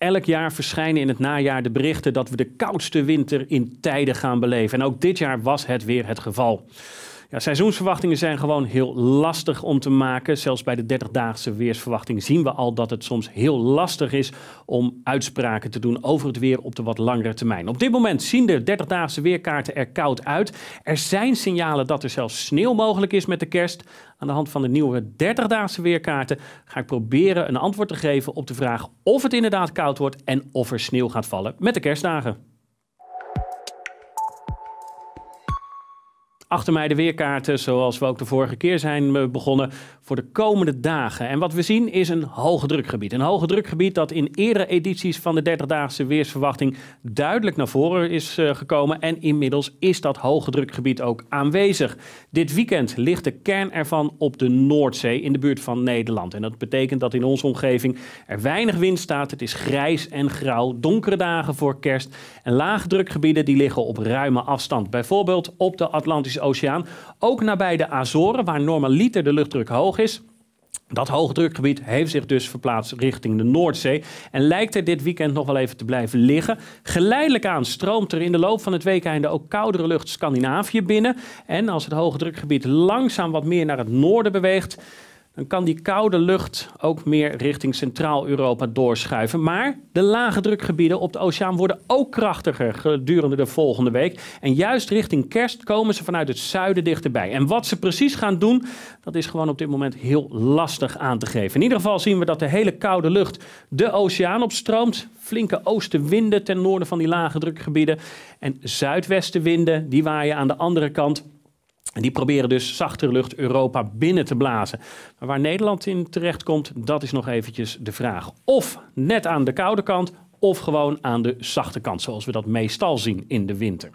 elk jaar verschijnen in het najaar de berichten dat we de koudste winter in tijden gaan beleven. En ook dit jaar was het weer het geval. Ja, seizoensverwachtingen zijn gewoon heel lastig om te maken. Zelfs bij de 30-daagse weersverwachting zien we al dat het soms heel lastig is om uitspraken te doen over het weer op de wat langere termijn. Op dit moment zien de 30-daagse weerkaarten er koud uit. Er zijn signalen dat er zelfs sneeuw mogelijk is met de kerst. Aan de hand van de nieuwe 30-daagse weerkaarten ga ik proberen een antwoord te geven op de vraag of het inderdaad koud wordt en of er sneeuw gaat vallen met de kerstdagen. achter mij de weerkaarten, zoals we ook de vorige keer zijn eh, begonnen, voor de komende dagen. En wat we zien is een hoge drukgebied. Een hoge drukgebied dat in eerdere edities van de 30-daagse weersverwachting duidelijk naar voren is eh, gekomen. En inmiddels is dat hoge drukgebied ook aanwezig. Dit weekend ligt de kern ervan op de Noordzee in de buurt van Nederland. En dat betekent dat in onze omgeving er weinig wind staat. Het is grijs en grauw, donkere dagen voor kerst. En lage drukgebieden die liggen op ruime afstand. Bijvoorbeeld op de Atlantische Oceaan. Ook nabij de Azoren, waar normaliter de luchtdruk hoog is. Dat hoogdrukgebied heeft zich dus verplaatst richting de Noordzee en lijkt er dit weekend nog wel even te blijven liggen. Geleidelijk aan stroomt er in de loop van het weekende ook koudere lucht Scandinavië binnen. En als het hoogdrukgebied langzaam wat meer naar het noorden beweegt, dan kan die koude lucht ook meer richting Centraal-Europa doorschuiven. Maar de lage drukgebieden op de oceaan worden ook krachtiger gedurende de volgende week. En juist richting kerst komen ze vanuit het zuiden dichterbij. En wat ze precies gaan doen, dat is gewoon op dit moment heel lastig aan te geven. In ieder geval zien we dat de hele koude lucht de oceaan opstroomt. Flinke oostenwinden ten noorden van die lage drukgebieden. En zuidwestenwinden, die waaien aan de andere kant en die proberen dus zachtere lucht Europa binnen te blazen. Maar waar Nederland in terecht komt, dat is nog eventjes de vraag. Of net aan de koude kant, of gewoon aan de zachte kant, zoals we dat meestal zien in de winter.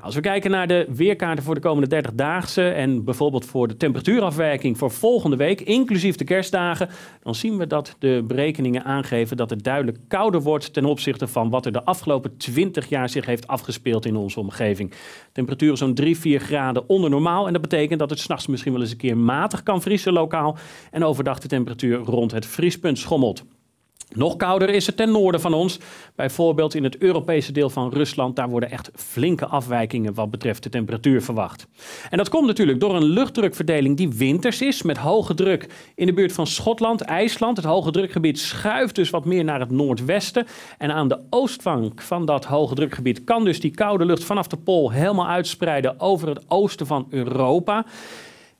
Nou, als we kijken naar de weerkaarten voor de komende 30-daagse en bijvoorbeeld voor de temperatuurafwerking voor volgende week, inclusief de kerstdagen, dan zien we dat de berekeningen aangeven dat het duidelijk kouder wordt ten opzichte van wat er de afgelopen 20 jaar zich heeft afgespeeld in onze omgeving. Temperaturen zo'n 3, 4 graden onder normaal en dat betekent dat het s'nachts misschien wel eens een keer matig kan vriezen lokaal en overdag de temperatuur rond het vriespunt schommelt. Nog kouder is het ten noorden van ons. Bijvoorbeeld in het Europese deel van Rusland. Daar worden echt flinke afwijkingen wat betreft de temperatuur verwacht. En dat komt natuurlijk door een luchtdrukverdeling die winters is met hoge druk. In de buurt van Schotland, IJsland, het hoge drukgebied schuift dus wat meer naar het noordwesten. En aan de oostflank van dat hoge drukgebied kan dus die koude lucht vanaf de pool helemaal uitspreiden over het oosten van Europa.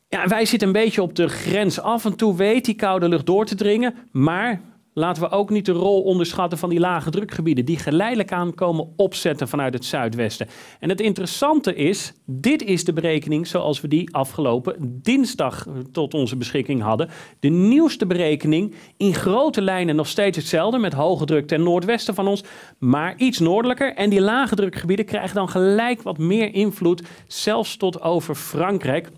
Ja, wij zitten een beetje op de grens. Af en toe weet die koude lucht door te dringen, maar Laten we ook niet de rol onderschatten van die lage drukgebieden, die geleidelijk aan komen opzetten vanuit het zuidwesten. En het interessante is, dit is de berekening zoals we die afgelopen dinsdag tot onze beschikking hadden. De nieuwste berekening, in grote lijnen nog steeds hetzelfde, met hoge druk ten noordwesten van ons, maar iets noordelijker. En die lage drukgebieden krijgen dan gelijk wat meer invloed, zelfs tot over Frankrijk.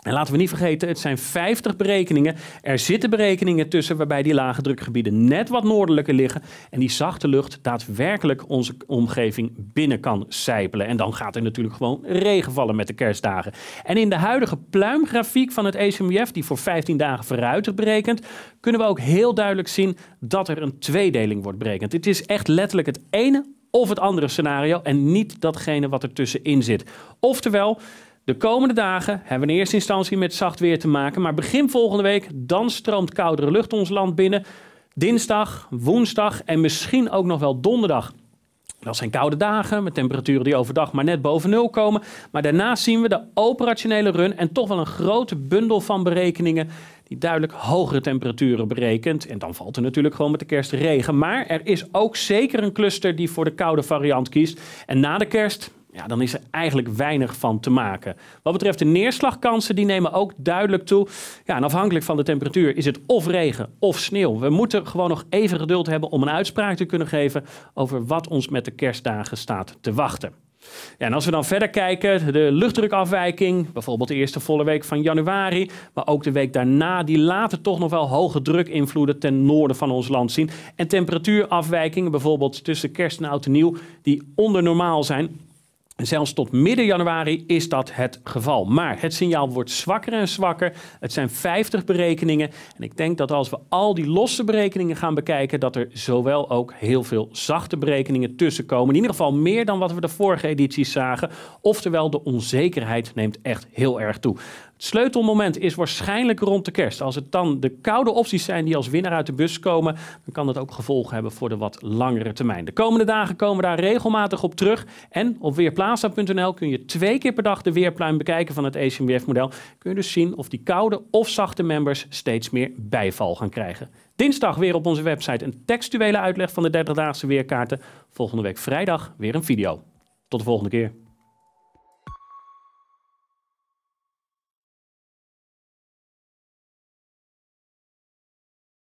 En laten we niet vergeten, het zijn 50 berekeningen. Er zitten berekeningen tussen waarbij die lage drukgebieden net wat noordelijker liggen. En die zachte lucht daadwerkelijk onze omgeving binnen kan sijpelen. En dan gaat er natuurlijk gewoon regen vallen met de kerstdagen. En in de huidige pluimgrafiek van het ECMWF die voor 15 dagen vooruit berekent, kunnen we ook heel duidelijk zien dat er een tweedeling wordt berekend. Het is echt letterlijk het ene of het andere scenario en niet datgene wat er tussenin zit. Oftewel. De komende dagen hebben we in eerste instantie met zacht weer te maken. Maar begin volgende week, dan stroomt koudere lucht ons land binnen. Dinsdag, woensdag en misschien ook nog wel donderdag. Dat zijn koude dagen met temperaturen die overdag maar net boven nul komen. Maar daarna zien we de operationele run en toch wel een grote bundel van berekeningen die duidelijk hogere temperaturen berekent. En dan valt er natuurlijk gewoon met de kerst regen. Maar er is ook zeker een cluster die voor de koude variant kiest. En na de kerst ja, dan is er eigenlijk weinig van te maken. Wat betreft de neerslagkansen, die nemen ook duidelijk toe. Ja, en afhankelijk van de temperatuur is het of regen of sneeuw. We moeten gewoon nog even geduld hebben om een uitspraak te kunnen geven over wat ons met de kerstdagen staat te wachten. Ja, en als we dan verder kijken, de luchtdrukafwijking, bijvoorbeeld de eerste volle week van januari, maar ook de week daarna, die laten toch nog wel hoge drukinvloeden ten noorden van ons land zien. En temperatuurafwijkingen, bijvoorbeeld tussen kerst en oud en nieuw, die onder normaal zijn, Zelfs tot midden januari is dat het geval. Maar het signaal wordt zwakker en zwakker. Het zijn 50 berekeningen. En ik denk dat als we al die losse berekeningen gaan bekijken, dat er zowel ook heel veel zachte berekeningen tussen komen. In ieder geval meer dan wat we de vorige edities zagen. Oftewel, de onzekerheid neemt echt heel erg toe sleutelmoment is waarschijnlijk rond de kerst. Als het dan de koude opties zijn die als winnaar uit de bus komen, dan kan dat ook gevolgen hebben voor de wat langere termijn. De komende dagen komen we daar regelmatig op terug. En op weerplaza.nl kun je twee keer per dag de weerpluim bekijken van het ECMWF-model. Kun je dus zien of die koude of zachte members steeds meer bijval gaan krijgen. Dinsdag weer op onze website een textuele uitleg van de 30-daagse weerkaarten. Volgende week vrijdag weer een video. Tot de volgende keer.